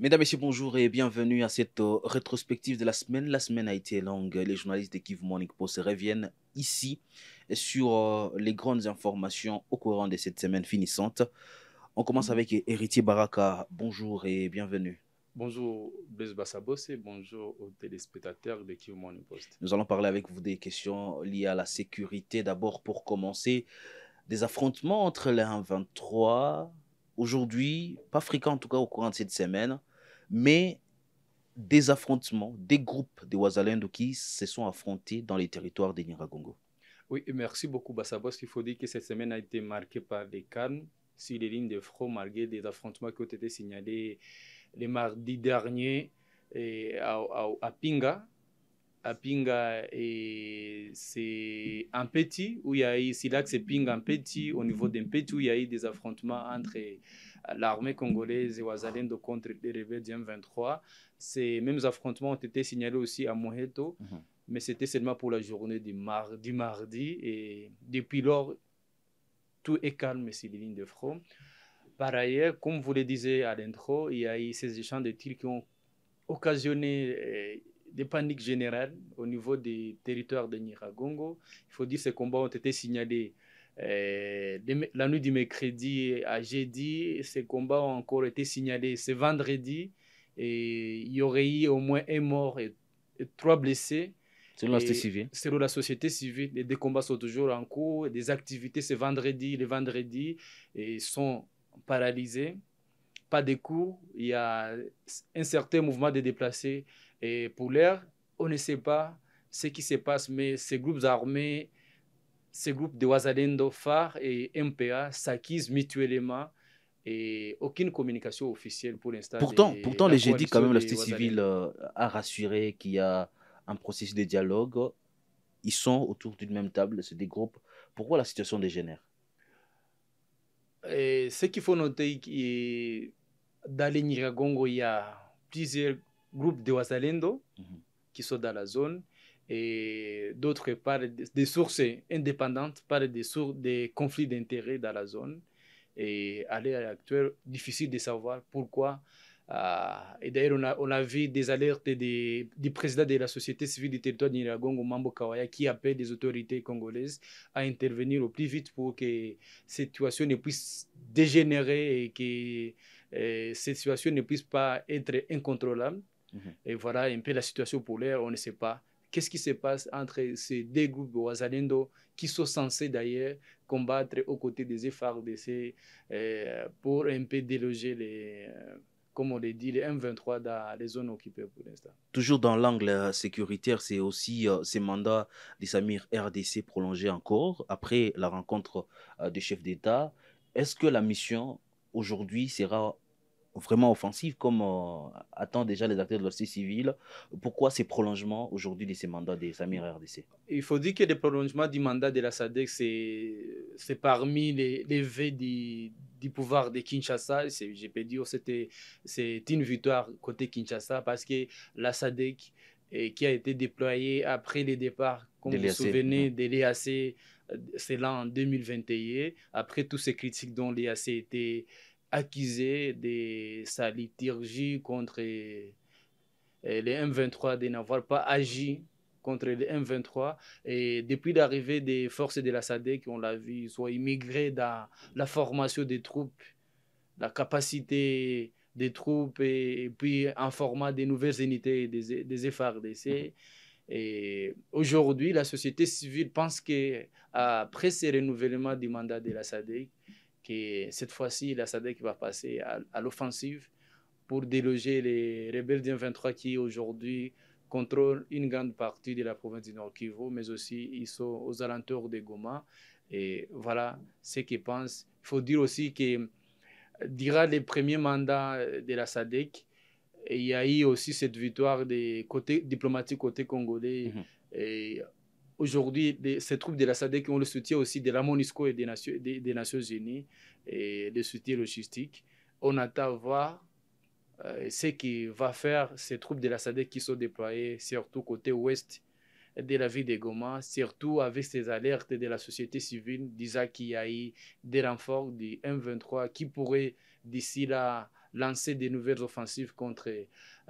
Mesdames, Messieurs, bonjour et bienvenue à cette euh, rétrospective de la semaine. La semaine a été longue. Les journalistes de Kivu Morning Post reviennent ici sur euh, les grandes informations au courant de cette semaine finissante. On commence mhm. avec Héritier Baraka. Bonjour et bienvenue. Bonjour Blaise et bonjour aux téléspectateurs de Kivu Morning Post. Nous allons parler avec vous des questions liées à la sécurité. D'abord, pour commencer, des affrontements entre les 23 aujourd'hui, pas fréquents en tout cas au courant de cette semaine, mais des affrontements, des groupes des Ouazalendo qui se sont affrontés dans les territoires des Niragongo. Oui, merci beaucoup, Bassabos. Il faut dire que cette semaine a été marquée par des calmes sur les lignes de front, malgré des affrontements qui ont été signalés le mardi dernier à Pinga, à Pinga et c'est un petit où il y a eu que c'est Pinga un petit au niveau d'un où il y a eu des affrontements entre l'armée congolaise et Wazalendo contre les rebelles du M23. Ces mêmes affrontements ont été signalés aussi à Moheto, mhm. mais c'était seulement pour la journée du mardi, mardi et depuis lors tout est calme sur les lignes de front. Par ailleurs, comme vous le disiez à l'intro, il y a eu ces échanges de tirs qui ont occasionné euh, des paniques générales au niveau des territoires de Niragongo. Il faut dire que ces combats ont été signalés euh, la nuit du mercredi à jeudi. Ces combats ont encore été signalés ce vendredi. Et il y aurait eu au moins un mort et, trois blessés. Selon la société civile. Selon la société civile. des combats sont toujours en cours. Des activités ce vendredi, les vendredis, et sont paralysées. Pas de cours. Il y a un certain mouvement de déplacés et pour l'heure, on ne sait pas ce qui se passe, mais ces groupes armés, ces groupes de Wazalendo, FAR et MPA s'acquisent mutuellement et aucune communication officielle pour l'instant. Pourtant, pourtant les GD, quand même, la société civile euh, a rassuré qu'il y a un processus de dialogue. Ils sont autour d'une même table, c'est des groupes. Pourquoi la situation dégénère et Ce qu'il faut noter, c'est que dans les Niragongo, il y a plusieurs groupe de wasalendo mhm. qui sont dans la zone et d'autres parlent des sources indépendantes, par des sources des conflits d'intérêts dans la zone. Et à l'heure actuelle, difficile de savoir pourquoi. Euh, et d'ailleurs, on a, on a, vu des alertes des, du président de la société civile du territoire d'Iragongo, Mambo Kawaya, qui appelle les autorités congolaises à intervenir au plus vite pour que cette situation ne puisse dégénérer et que euh, cette situation ne puisse pas être incontrôlable. Mhm. Et voilà un peu la situation polaire, on ne sait pas. Qu'est-ce qui se passe entre ces deux groupes de qui sont censés d'ailleurs combattre aux côtés des FARDC euh, pour un peu déloger les, euh, comme on dit, les M23 dans les zones occupées pour l'instant. Toujours dans l'angle euh, sécuritaire, c'est aussi ce ces mandats des Samir RDC prolongés encore après la rencontre des chefs d'État. Est-ce que la mission aujourd'hui sera vraiment offensif comme euh, attendent attend déjà les acteurs de la société civile. Pourquoi ces prolongements aujourd'hui de ces mandats des Samir RDC Il faut dire que les prolongements du mandat de la SADEC, c'est parmi les, les vœux du, du, pouvoir de Kinshasa. Je peux dire que c'est une victoire côté Kinshasa parce que la SADEC, et eh, qui a été déployée après les départs, comme vous vous souvenez, de l'EAC, euh, c'est là en 2021, après toutes ces critiques dont l'EAC était accusé de sa liturgie contre eh, eh, les M23, de n'avoir pas agi contre les M23. Et depuis l'arrivée des forces de la SADEC, on l'a vu, ils sont immigrés dans la formation des troupes, la capacité des troupes et, puis en format des nouvelles unités des, des FRDC. Et aujourd'hui, la société civile pense que après ce renouvellement du mandat de la SADEC, que cette fois-ci, la SADEC va passer à, l'offensive pour déloger les rebelles du 23 qui aujourd'hui contrôlent une grande partie de la province du Nord Kivu, mais aussi ils sont aux alentours de Goma. Et voilà ce qu'ils pensent. Il faut dire aussi que, dira les premiers mandats de la SADEC, il y a eu aussi cette victoire des côtés diplomatiques côté congolais. Mhm aujourd'hui ces troupes de la SADEC ont le soutien aussi de la MONUSCO et des Nations, des, Unies et le soutien logistique. On attend voir euh, ce qui va faire ces troupes de la SADEC qui sont déployées surtout côté ouest de la ville de Goma, surtout avec ces alertes de la société civile disant qu'il y a eu des renforts du M23 qui pourraient d'ici là lancer des nouvelles offensives contre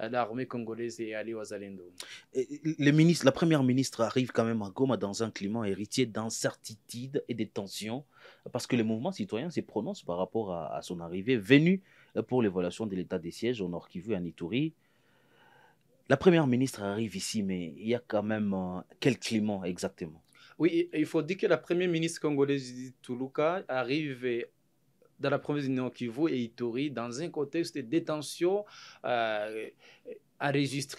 l'armée congolaise et aller aux Le ministre, la première ministre arrive quand même à Goma dans un climat héritier d'incertitude et de tensions, parce que le mouvement citoyen se prononcé par rapport à, son arrivée, venue pour l'évaluation de l'état des sièges au Nord Kivu et à Ituri. La première ministre arrive ici, mais il y a quand même euh, quel climat exactement Oui, il faut dire que la première ministre congolaise Toulouka arrive dans la province du nord et Ituri dans un contexte de détention euh,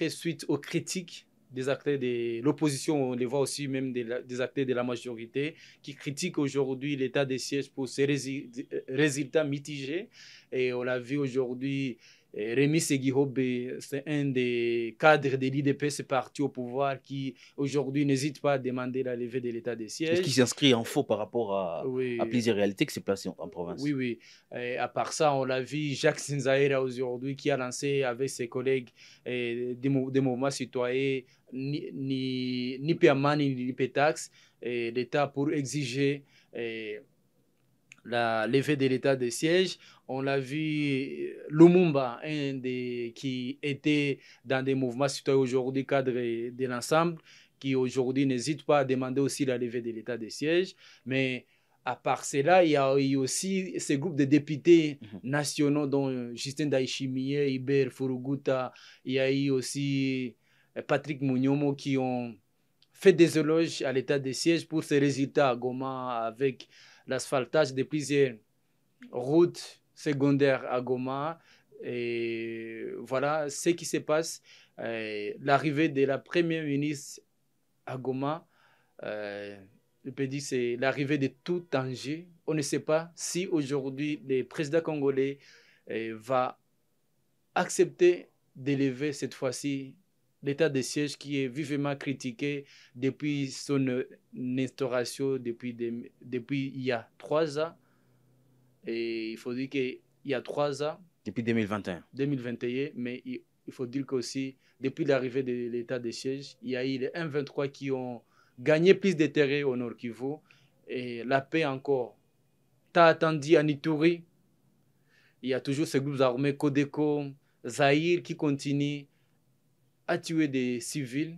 suite aux critiques des acteurs de l'opposition, on les voit aussi même des, des, acteurs de la majorité qui critiquent aujourd'hui l'état des sièges pour ces euh, résultats mitigés. Et on l'a vu aujourd'hui Rémi Seguihobe, c'est un des cadres de l'IDP, ce parti au pouvoir qui aujourd'hui n'hésite pas à demander la levée de l'état des sièges. Ce qui s'inscrit en faux par rapport à, à plusieurs réalités qui se placent en, province. Oui, oui. à part ça, on l'a vu, Jacques Sinzaera aujourd'hui qui a lancé avec ses collègues des, mouvements citoyens, ni, ni, ni PMA, ni, ni PETAX, l'État pour exiger la levée de l'état de siège. On l'a vu, Lumumba, qui était dans des mouvements citoyens aujourd'hui, cadre de l'ensemble, qui aujourd'hui n'hésite pas à demander aussi la levée de l'état de siège. Mais à part cela, il y a eu aussi ces groupes de députés mhm. nationaux, dont Justin Daichimie, Iber Furuguta, il y a eu aussi euh, Patrick Mugnomo qui ont fait des éloges à l'état de siège pour ses résultats à Goma avec l'asphaltage de plusieurs routes secondaires à Goma. Et voilà ce qui se passe. Euh, l'arrivée de la première ministre à Goma, euh, je peux c'est l'arrivée de tout danger. On ne sait pas si aujourd'hui le président congolais euh, va accepter d'élever cette fois-ci l'état de siège qui est vivement critiqué depuis son euh, instauration, depuis, depuis il y a trois ans. Et il faut dire qu'il y a trois ans. Depuis 2021. 2021, mais il, faut dire qu'aussi, depuis l'arrivée de l'état de siège, il y a eu les 1,23 qui ont gagné plus de terrain au Nord Kivu. Et la paix encore. T'as attendu à Il y a toujours ces groupes armés, Codeco, Zahir, qui continuent a tué des civils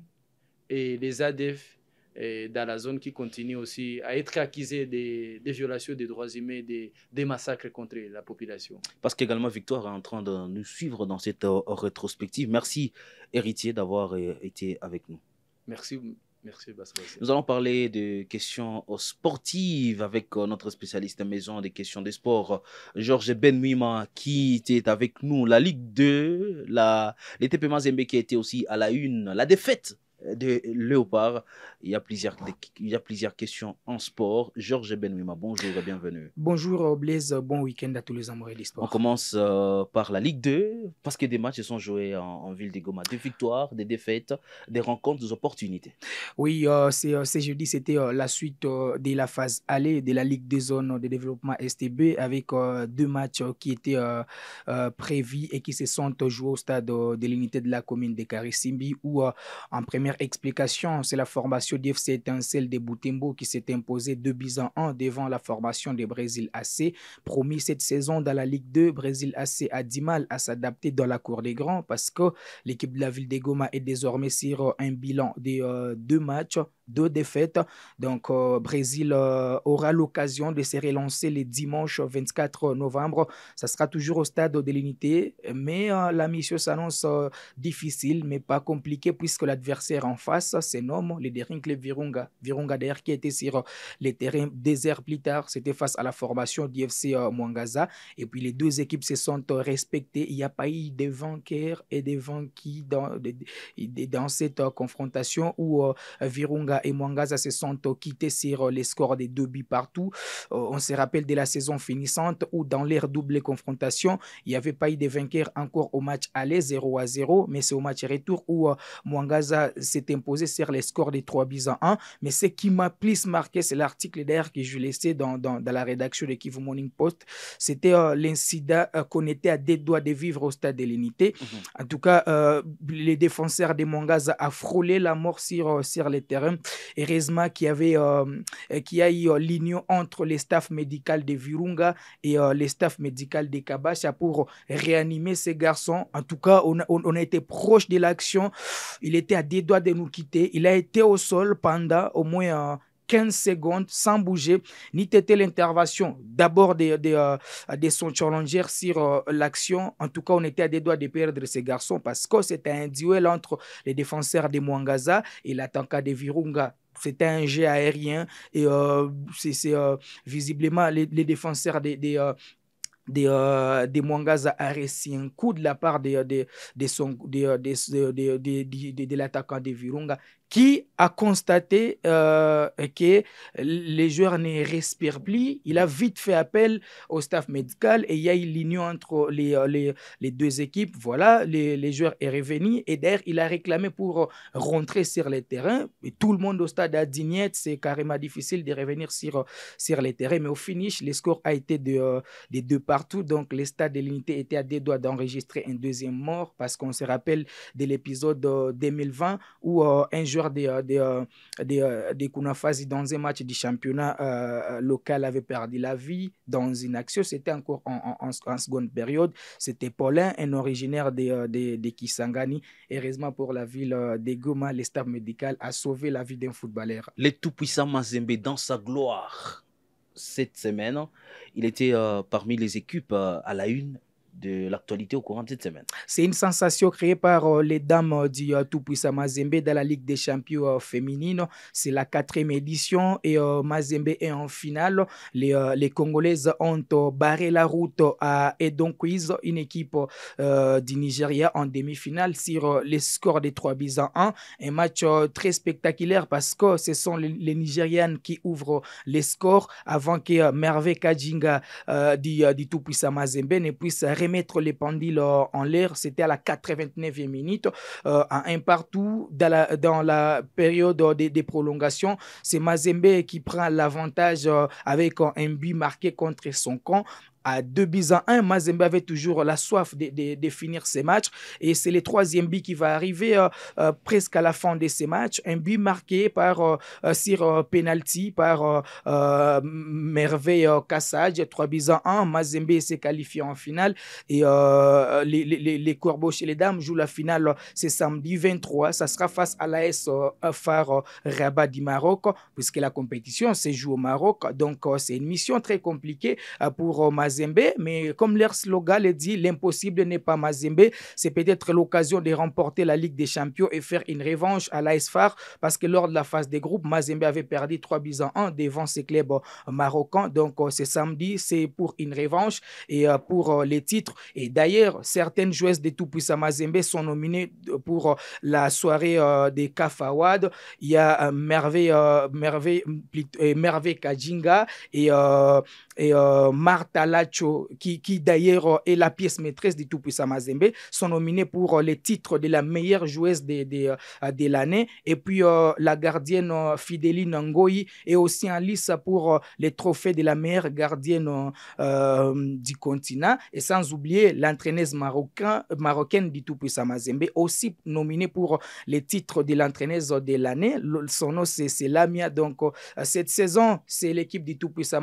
et les ADF dans la zone qui continue aussi à être accusés des, violations des droits humains, des, des massacres contre la population. Parce qu'également, Victoire est en train de nous suivre dans cette euh, rétrospective. Merci, héritier, d'avoir euh, été avec nous. Merci. Merci, bah, Nous allons parler de questions sportives avec euh, notre spécialiste maison des questions de sport, Georges Benmima, qui était avec nous. La Ligue 2, la... les TP Mazembe qui était aussi à la une. La défaite de Léopard. Il y, a plusieurs, il y a plusieurs questions en sport. Georges Benouima, bonjour et bienvenue. Bonjour euh, Blaise, bon week-end à tous les amoureux de sport. On commence euh, par la Ligue 2, parce que des matchs sont joués en, ville de Goma. Des victoires, des défaites, des rencontres, des opportunités. Oui, euh, c'est jeudi, c'était la suite de la phase aller de la Ligue des zones de développement STB avec deux matchs qui étaient prévus et qui se sont joués au stade de l'unité de la commune de Karisimbi où en première explication, c'est la formation d'IFC Étincelle de Boutembo qui s'est imposée 2 buts en 1 devant la formation de Brésil AC. Promis cette saison dans la Ligue 2, Brésil AC a dit mal à s'adapter dans la cour des grands parce que l'équipe de la ville de Goma est désormais sur un bilan de euh, deux matchs deux défaites. Donc, euh, Brésil euh, aura l'occasion de se relancer le dimanche 24 novembre. Ça sera toujours au stade de l'unité, mais euh, la mission s'annonce difficile, mais pas compliquée, puisque l'adversaire en face, c'est nomme le Derinkle Virunga. Virunga, d'ailleurs, qui était sur les terrains déserts plus tard, c'était face à la formation d'IFC Mwangaza. Et puis, les deux équipes se sont respectées. Il n'y a pas eu de vainqueurs et des vainqués dans, de, dans cette confrontation où Virunga et Mwangaza se sont quittés sur les scores des deux buts partout. Euh, on se rappelle de la saison finissante où dans l'ère double confrontation, il n'y avait pas eu de vainqueur encore au match aller 0 à 0, mais c'est au match retour où euh, Mwangaza s'est imposé sur les scores des trois buts à 1. Mais ce qui m'a plus marqué, c'est l'article d'ailleurs que je laissais dans, dans, la rédaction de Kivu Morning Post. C'était euh, l'incident qu'on à des doigts de vivre au stade de l'unité. Mhm. En tout cas, les défenseurs de Mwangaza a frôlé la mort sur, les terrains heureusement qui avait euh, a eu euh, l'union entre les staffs médicaux de Virunga et euh, les staffs médicaux de Kabasha pour réanimer ces garçons. En tout cas, on, a été proche de l'action. Il était à des doigts de nous quitter. Il a été au sol pendant au moins secondes sans bouger, ni têter l'intervention d'abord des, des, euh, des son challenger sur euh, l'action. En tout cas, on était à des doigts de perdre ces garçons parce que c'était un duel entre les défenseurs des Mwangaza et l'attaquant de Virunga c'était un jet aérien et euh, c'est visiblement les, défenseurs des, des, des, des Mwangaza a réussi un coup de la part de, des de, de l'attaquant de Virunga qui a constaté euh, que les joueurs ne respirent plus. Il a vite fait appel au staff médical et il y a eu l'union entre les, euh, les, deux équipes. Voilà, les, les joueurs sont revenus et d'ailleurs, il a réclamé pour rentrer sur le terrain. tout le monde au stade a dit c'est carrément difficile de revenir sur, sur le terrain. Mais au finish, les scores a été de, euh, des deux partout. Donc, le stade de l'unité étaient à deux doigts d'enregistrer un deuxième mort parce qu'on se rappelle de l'épisode 2020 où un joueur des, euh, des, euh, des, euh, dans un match du championnat local avait perdu la vie dans une action. C'était encore en, en, en, seconde période. C'était Paulin, un originaire des de, de Kisangani. Heureusement pour la ville de Goma, le médical a sauvé la vie d'un footballeur. Le tout-puissant Mazembe, dans sa gloire, cette semaine, il était parmi les équipes à la une de l'actualité au courant de cette semaine. C'est une sensation créée par euh, les dames euh, du euh, tout-puissant Mazembe dans la Ligue des champions féminines. C'est la quatrième édition et Mazembe est en finale. Les, Congolaises ont barré la route à Edon Quiz, une équipe du Nigeria en demi-finale sur les scores des 3 buts à 1. Un match très spectaculaire parce que ce sont les, Nigériennes qui ouvrent les scores avant que Merve Kajinga du, du tout-puissant Mazembe ne puisse remettre les pendules euh, en l'air. C'était à la 89e minute, euh, un partout. Dans la, période des, des prolongations, c'est Mazembe qui prend l'avantage euh, avec un but marqué contre son camp à 2 buts à 1. Mazembe avait toujours la soif de, de, finir ses matchs. Et c'est le troisième but qui va arriver euh, euh, presque à la fin de ces matchs. Un but marqué par euh, Sir penalty par Merveille Kassage. 3 buts à 1. Mazembe s'est qualifié en finale. Et les, les, Corbeaux chez les dames jouent la finale. ce samedi 23. Ça sera face à l'AS Far Rabat du Maroc, puisque la compétition se joue au Maroc. Donc, c'est une mission très compliquée pour Mazembe mais comme leur slogan le dit, l'impossible n'est pas Mazembe. C'est peut-être l'occasion de remporter la Ligue des Champions et faire une revanche à l'ASFAR parce que lors de la phase des groupes, Mazembe avait perdu 3 buts en 1 devant ses clubs marocains. Donc, euh, c'est samedi, c'est pour une revanche et euh, pour euh, les titres. Et d'ailleurs, certaines joueuses de Tout-Puissant Mazembe sont nominées pour la soirée des Kafawad. Il y a Merveille, Merveille, Merveille Kajinga et et euh, Marta Lacho, qui, d'ailleurs euh, est la pièce maîtresse du Tout-Puissant sont nominés pour euh, les titres de la meilleure joueuse de, de, de l'année. Et puis la gardienne Fideline Ngoyi est aussi en lice pour les trophées de la meilleure gardienne du continent. Et sans oublier l'entraîneuse marocain, marocaine du Tout-Puissant aussi nominée pour les titres de l'entraîneuse de l'année. Son nom, c'est Lamia. Donc, cette saison, c'est l'équipe du Tout-Puissant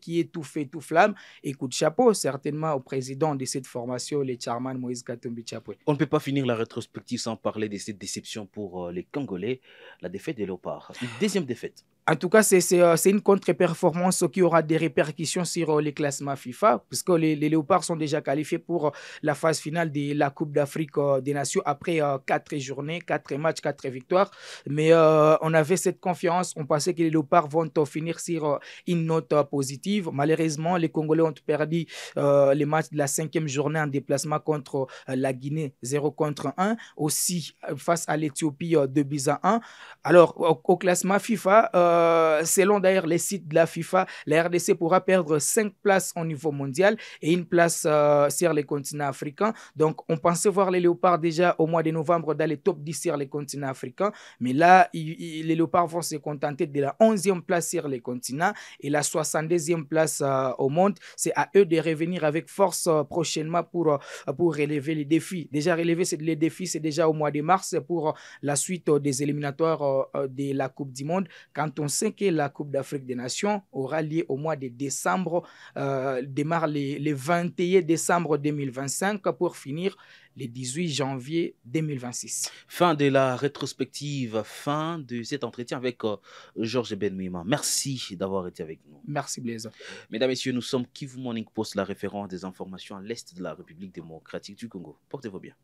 qui est tout fait, tout flamme. Et coup chapeau, certainement, au président de cette formation, le chairman Moïse Katumbi Chapoué. On ne peut pas finir la rétrospective sans parler de cette déception pour euh, les Congolais, la défaite des Léopards. Une deuxième défaite. En tout cas, euh, c'est une contre-performance qui aura des répercussions sur euh, les classements FIFA, puisque les, Léopards sont déjà qualifiés pour euh, la phase finale de la Coupe d'Afrique des Nations après quatre journées, quatre matchs, quatre victoires. Mais on avait cette confiance, on pensait que les Léopards vont finir sur une note positive. Malheureusement, les Congolais ont perdu les matchs de la cinquième journée en déplacement contre la Guinée, 0 contre 1, aussi face à l'Éthiopie, 2 buts à 1. Alors, au, classement FIFA, euh, selon d'ailleurs les sites de la FIFA, la RDC pourra perdre 5 places au niveau mondial et une place euh, sur les continents africains. Donc, on pensait voir les léopards déjà au mois de novembre dans les top 10 sur les continents africains. Mais là, les léopards vont se contenter de la 11e place sur les continents et la 72 e place euh, au monde. C'est à eux de revenir avec force prochainement pour, pour relever les défis. Déjà, relever les défis, c'est déjà au mois de mars pour la suite des éliminatoires de la Coupe du Monde. Quand on on sait que la Coupe d'Afrique des Nations aura lieu au mois de décembre, euh, démarre le 21 décembre 2025 pour finir le 18 janvier 2026. Fin de la rétrospective, fin de cet entretien avec euh, Georges Georges Benouima. Merci d'avoir été avec nous. Merci Blaise. Mesdames, Messieurs, nous sommes Kivu Morning Post, la référence des informations à l'Est de la République démocratique du Congo. Portez-vous bien.